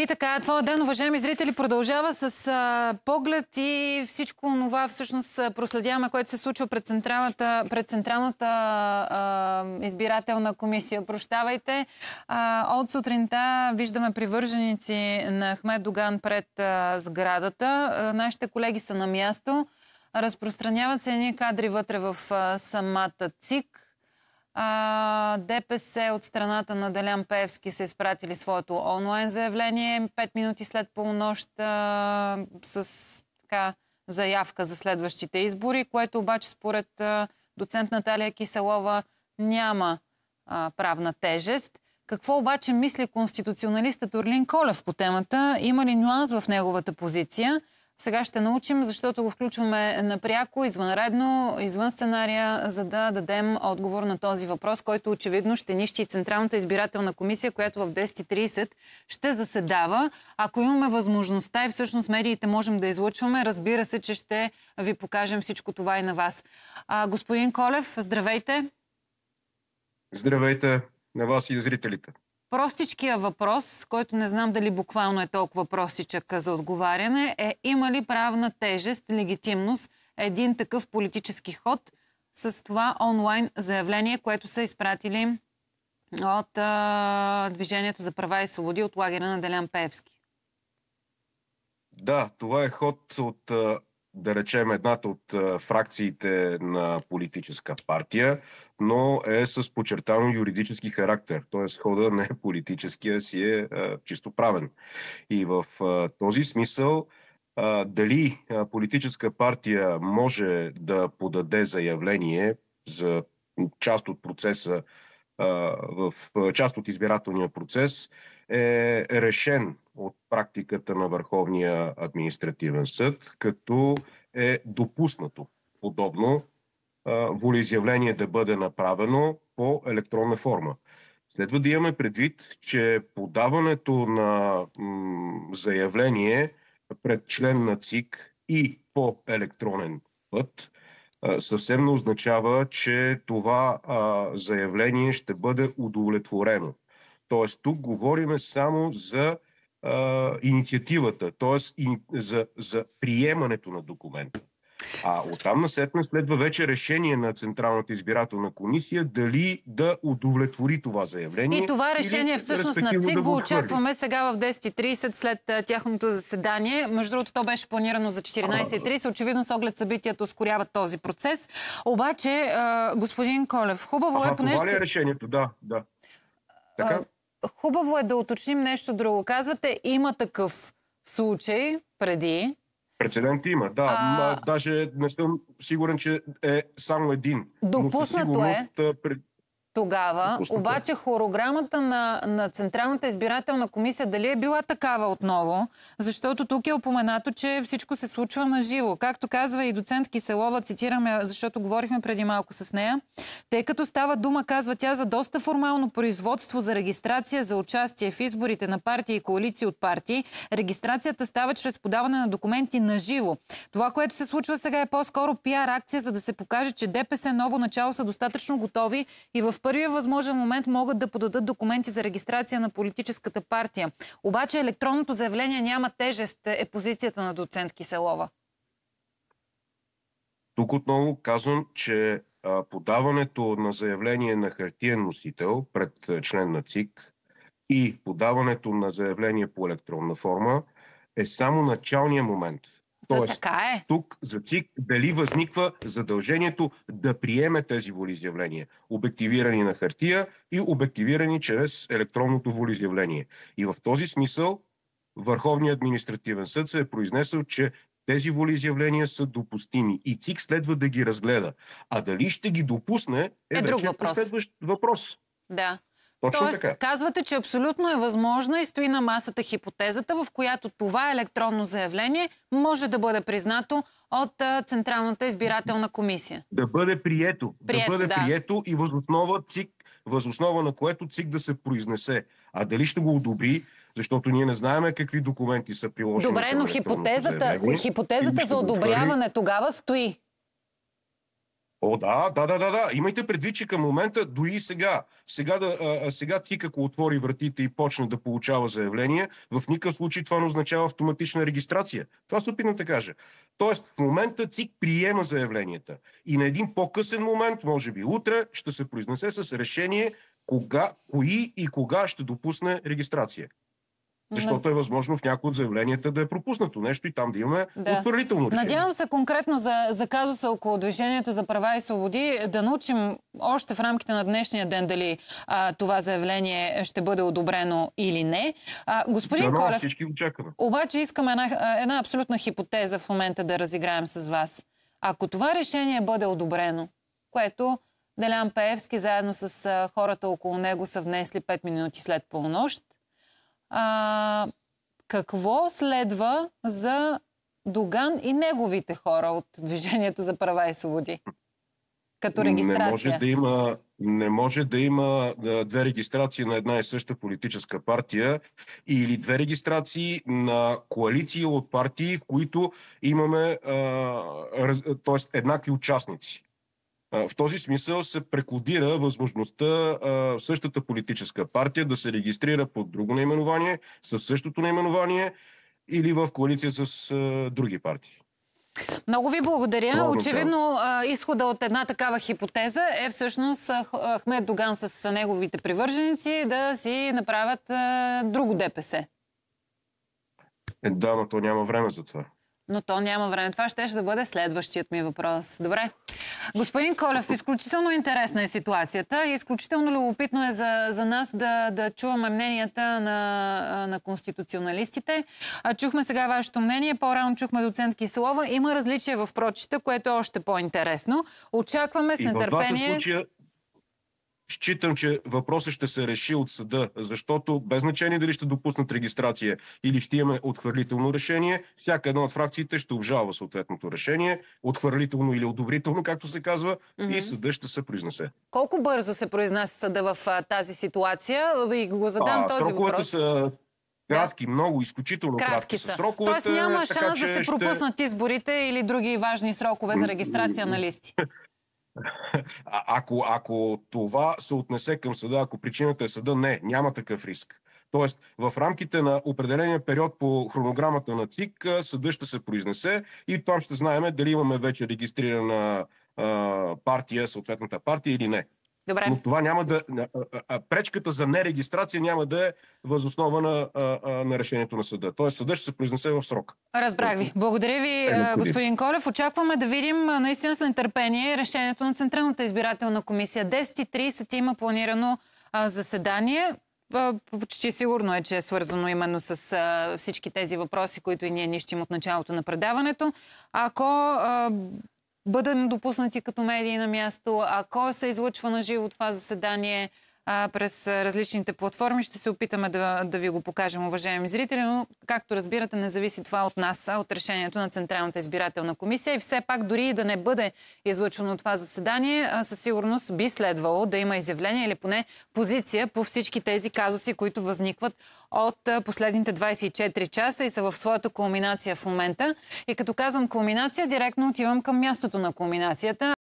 И така, твоя ден, уважаеми зрители, продължава с а, поглед и всичко това всъщност проследяваме, което се случва пред Централната, пред централната а, избирателна комисия. Прощавайте. А, от сутринта виждаме привърженици на Ахмед Доган пред а, сградата. А, нашите колеги са на място. Разпространяват се едни кадри вътре в а, самата ЦИК. А, ДПС от страната на Далян Пеевски са изпратили своето онлайн заявление 5 минути след полунощ а, с така, заявка за следващите избори, което обаче според а, доцент Наталия Киселова няма а, правна тежест. Какво обаче мисли конституционалистът Орлин Колев по темата? Има ли нюанс в неговата позиция? Сега ще научим, защото го включваме напряко, извънредно, извън сценария, за да дадем отговор на този въпрос, който очевидно ще нищи Централната избирателна комисия, която в 10.30 ще заседава. Ако имаме възможността и всъщност медиите можем да излучваме, разбира се, че ще ви покажем всичко това и на вас. А, господин Колев, здравейте! Здравейте на вас и зрителите! Простичкия въпрос, който не знам дали буквално е толкова простичък за отговаряне, е има ли правна тежест, легитимност един такъв политически ход с това онлайн заявление, което са изпратили от а, Движението за права и свободи от лагера на Делян Пеевски? Да, това е ход от а, да речем, едната от фракциите на политическа партия, но е с подчертано юридически характер. Т.е. хода не е политическия си е чисто правен. И в този смисъл дали политическа партия може да подаде заявление за част от процеса в част от избирателния процес, е решен от практиката на Върховния административен съд, като е допуснато подобно волеизявление да бъде направено по електронна форма. Следва да имаме предвид, че подаването на заявление пред член на ЦИК и по електронен път съвсем не означава, че това заявление ще бъде удовлетворено. Тоест, тук говориме само за а, инициативата, т.е. За, за приемането на документа. А оттам насетне следва вече решение на Централната избирателна комисия дали да удовлетвори това заявление. И това решение или, всъщност на ЦИК да го очакваме сега в 10.30 след тяхното заседание. Между другото, то беше планирано за 14.30. Очевидно с оглед събитията ускоряват този процес. Обаче, господин Колев, хубаво а, е... Понеже... Това ли е решението? Да, да. Така? хубаво е да уточним нещо друго. Казвате, има такъв случай преди. Прецедент има, да. А... Даже не съм сигурен, че е само един. Допуснато Но е тогава. Обаче хорограмата на, на Централната избирателна комисия дали е била такава отново? Защото тук е упоменато, че всичко се случва на живо. Както казва и доцент Киселова, цитираме, защото говорихме преди малко с нея, тъй като става дума, казва тя, за доста формално производство за регистрация за участие в изборите на партии и коалиции от партии, регистрацията става чрез подаване на документи на живо. Това, което се случва сега е по-скоро пиар акция, за да се покаже, че ДПС ново начало са достатъчно готови и в в първия възможен момент могат да подадат документи за регистрация на политическата партия. Обаче електронното заявление няма тежест, е позицията на доцент Киселова. Тук отново казвам, че подаването на заявление на хартиен носител пред член на ЦИК и подаването на заявление по електронна форма е само началния момент – Тоест, да, така е. тук за ЦИК дали възниква задължението да приеме тези волизявления, обективирани на хартия и обективирани чрез електронното волизявление. И в този смисъл Върховният административен съд се е произнесъл, че тези волеизявления са допустими и ЦИК следва да ги разгледа. А дали ще ги допусне е, е вече друг въпрос. следващ въпрос. Да. Точно Тоест, така. казвате, че абсолютно е възможна и стои на масата хипотезата, в която това електронно заявление може да бъде признато от Централната избирателна комисия. Да бъде прието. Прият, да бъде да. прието и възоснова ЦИК, възоснова на което ЦИК да се произнесе. А дали ще го одобри, защото ние не знаем какви документи са приложени. Добре, но хипотезата, хипотезата за одобряване тогава стои. О, да, да, да, да, да. Имайте предвид, че към момента, дори сега, сега, да, а, сега ти ако отвори вратите и почне да получава заявление, в никакъв случай това не означава автоматична регистрация. Това се опитам да кажа. Тоест, в момента ЦИК приема заявленията. И на един по-късен момент, може би утре, ще се произнесе с решение кога, кои и кога ще допусне регистрация. Защото е възможно в някои от заявленията да е пропуснато нещо и там да имаме да. отвърлително решение. Надявам се конкретно за, за казуса около Движението за права и свободи да научим още в рамките на днешния ден дали а, това заявление ще бъде одобрено или не. А, господин да, Колев, всички очакваме. обаче искам една, една абсолютна хипотеза в момента да разиграем с вас. Ако това решение бъде одобрено, което Делян Пеевски заедно с хората около него са внесли 5 минути след полунощ, а, какво следва за Доган и неговите хора от Движението за права и свободи? Като регистрация. Не може да има, не може да има две регистрации на една и съща политическа партия или две регистрации на коалиции от партии, в които имаме т.е. еднакви участници. В този смисъл се прекодира възможността същата политическа партия да се регистрира под друго наименование, със същото наименование или в коалиция с други партии. Много ви благодаря. Много Очевидно, изхода от една такава хипотеза е всъщност Ахмед Доган с неговите привърженици да си направят друго ДПС. Е, да, но то няма време за това но то няма време. Това ще, ще да бъде следващият ми въпрос. Добре. Господин Колев, изключително интересна е ситуацията и изключително любопитно е за, за нас да, да чуваме мненията на, на конституционалистите. А, чухме сега вашето мнение, по-рано чухме доцент Киселова. Има различие в прочита, което е още по-интересно. Очакваме с нетърпение... Считам, че въпросът ще се реши от съда, защото без значение дали ще допуснат регистрация или ще имаме отхвърлително решение, всяка една от фракциите ще обжалва съответното решение, отхвърлително или одобрително, както се казва, mm-hmm. и съда ще се произнесе. Колко бързо се произнася съда в а, тази ситуация? Ви го задам а, този въпрос. Са Кратки, да. много, изключително кратки, кратки са. са сроковете. Тоест няма шанс така, да се ще... пропуснат изборите или други важни срокове за регистрация на листи. А, ако, ако това се отнесе към съда, ако причината е съда, не, няма такъв риск. Тоест, в рамките на определения период по хронограмата на ЦИК, съда ще се произнесе и там ще знаем дали имаме вече регистрирана а, партия, съответната партия или не. Добре. Но това няма да. Пречката за нерегистрация няма да е възоснова на, на решението на съда. Тоест съда ще се произнесе в срок. Разбрах ви. Благодаря ви, е господин Колев. Очакваме да видим наистина с нетърпение решението на Централната избирателна комисия. 10.30 има планирано заседание. Почти сигурно е, че е свързано именно с всички тези въпроси, които и ние нищим от началото на предаването. Ако бъдем допуснати като медии на място, а кой се излъчва на живо това заседание – през различните платформи. Ще се опитаме да, да ви го покажем, уважаеми зрители, но както разбирате, не зависи това от нас, а от решението на Централната избирателна комисия. И все пак, дори и да не бъде излъчено това заседание, със сигурност би следвало да има изявление или поне позиция по всички тези казуси, които възникват от последните 24 часа и са в своята кулминация в момента. И като казвам кулминация, директно отивам към мястото на кулминацията.